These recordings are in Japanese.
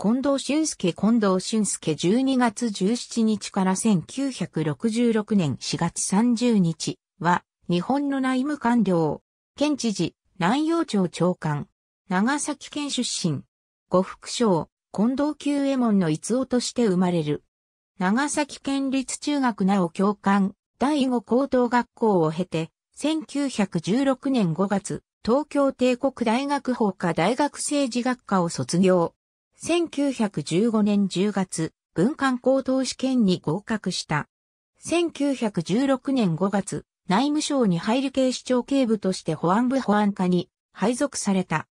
近藤俊介近藤俊介12月17日から1966年4月30日は日本の内務官僚、県知事、南洋町長官、長崎県出身、呉副省、近藤久右衛門の逸夫として生まれる。長崎県立中学なお教官、第5高等学校を経て、1916年5月、東京帝国大学法科大学政治学科を卒業。1915年10月、文官高等試験に合格した。1916年5月、内務省に入る警視庁警部として保安部保安課に配属された。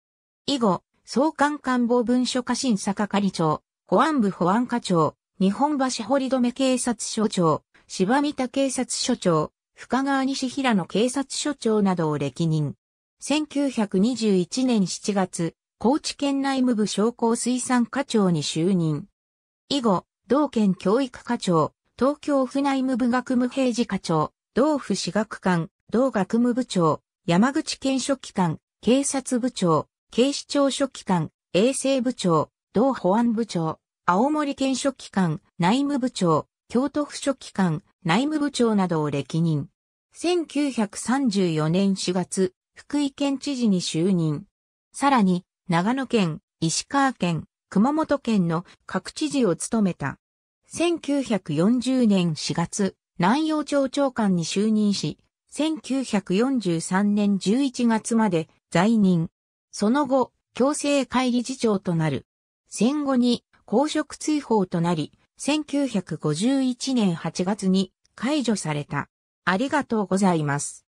以後、総監官房文書課審査係長、保安部保安課長、日本橋堀留警察署長、柴見田警察署長、深川西平野警察署長などを歴任。1921年7月、高知県内務部商工水産課長に就任。以後、同県教育課長、東京府内務部学務平次課長、同府市学館、同学務部長、山口県書記官、警察部長、警視庁書記官、衛生部長、同保安部長、青森県書記官、内務部長、京都府書記官、内務部長などを歴任。1934年4月、福井県知事に就任。さらに、長野県、石川県、熊本県の各知事を務めた。1940年4月、南洋町長官に就任し、1943年11月まで在任。その後、強制会理事長となる。戦後に公職追放となり、1951年8月に解除された。ありがとうございます。